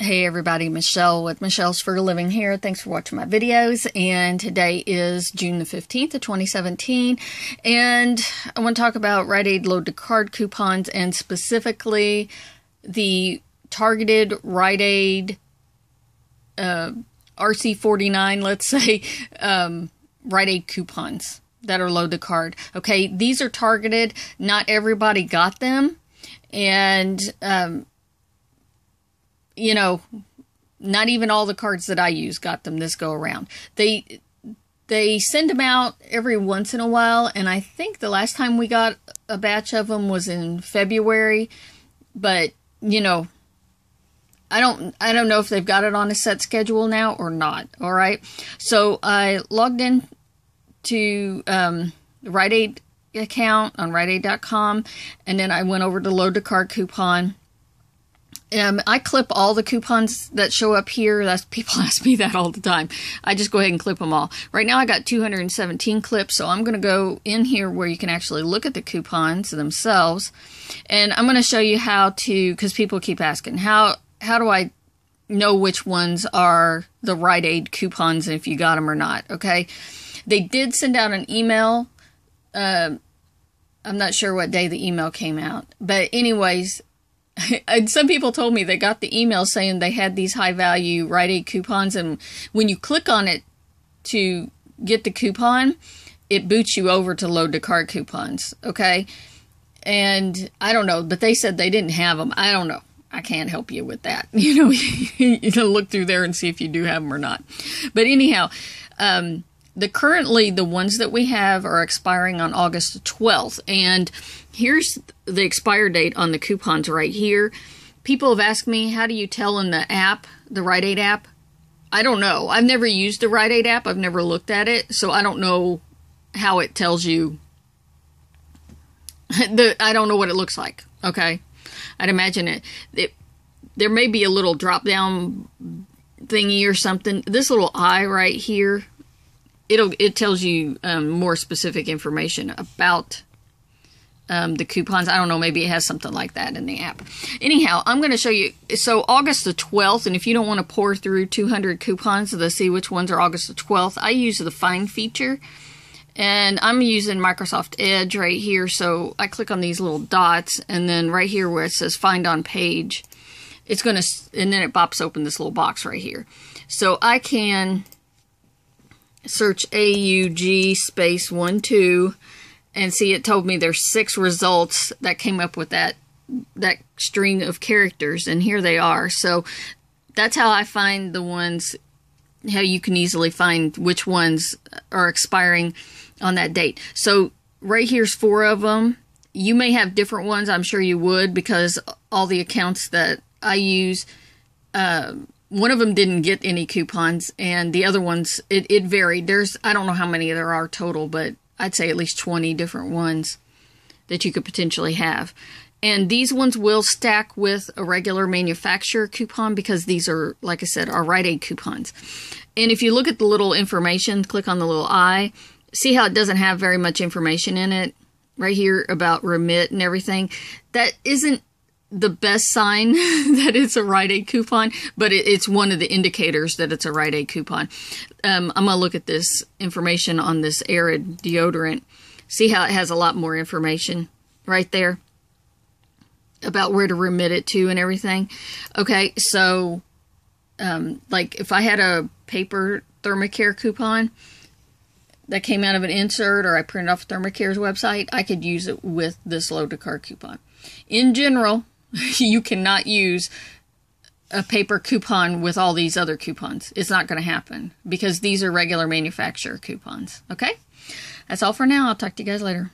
Hey everybody, Michelle with Michelle's for Living here. Thanks for watching my videos. And today is June the 15th of 2017. And I want to talk about Rite Aid load to card coupons and specifically the targeted Rite Aid uh, RC49, let's say, um, Rite Aid coupons that are load to card. Okay, these are targeted. Not everybody got them. And, um, you know, not even all the cards that I use got them this go around. They they send them out every once in a while, and I think the last time we got a batch of them was in February, but you know, I don't I don't know if they've got it on a set schedule now or not. All right, so I logged in to um, Rite Aid account on RiteAid.com, and then I went over to load the card coupon um, I clip all the coupons that show up here. That's people ask me that all the time. I just go ahead and clip them all. Right now, I got 217 clips, so I'm going to go in here where you can actually look at the coupons themselves, and I'm going to show you how to because people keep asking how how do I know which ones are the Rite Aid coupons and if you got them or not. Okay, they did send out an email. Uh, I'm not sure what day the email came out, but anyways, some people told me they got the email saying they had these high value Rite Aid coupons, and when you click on it to get the coupon, it boots you over to load to cart coupons. Okay. And I don't know, but they said they didn't have them. I don't know. I can't help you with that. You know, you can look through there and see if you do have them or not. But anyhow, um, the currently the ones that we have are expiring on August 12th and here's the expire date on the coupons right here. People have asked me how do you tell in the app, the Rite Aid app? I don't know. I've never used the Rite Aid app. I've never looked at it, so I don't know how it tells you the I don't know what it looks like. Okay. I'd imagine it, it there may be a little drop down thingy or something. This little eye right here it'll it tells you um, more specific information about um, the coupons. I don't know, maybe it has something like that in the app. Anyhow, I'm going to show you. So, August the 12th, and if you don't want to pour through 200 coupons to see which ones are August the 12th, I use the Find feature. And I'm using Microsoft Edge right here. So, I click on these little dots, and then right here where it says Find on Page, it's going to, and then it pops open this little box right here. So, I can search AUG space 1 2 and see it told me there's six results that came up with that that string of characters and here they are. So that's how I find the ones how you can easily find which ones are expiring on that date. So right here's four of them. You may have different ones. I'm sure you would because all the accounts that I use uh, one of them didn't get any coupons, and the other ones it, it varied. There's I don't know how many there are total, but I'd say at least 20 different ones that you could potentially have. And these ones will stack with a regular manufacturer coupon because these are, like I said, are Rite Aid coupons. And if you look at the little information, click on the little I, see how it doesn't have very much information in it right here about remit and everything. That isn't the best sign that it's a Rite Aid coupon, but it, it's one of the indicators that it's a Rite Aid coupon. Um, I'm going to look at this information on this Arid deodorant. See how it has a lot more information right there about where to remit it to and everything. Okay, so um, like if I had a paper Thermacare coupon that came out of an insert or I printed off Thermacare's website, I could use it with this load to card coupon. In general, you cannot use a paper coupon with all these other coupons. It's not going to happen because these are regular manufacturer coupons. Okay? That's all for now. I'll talk to you guys later.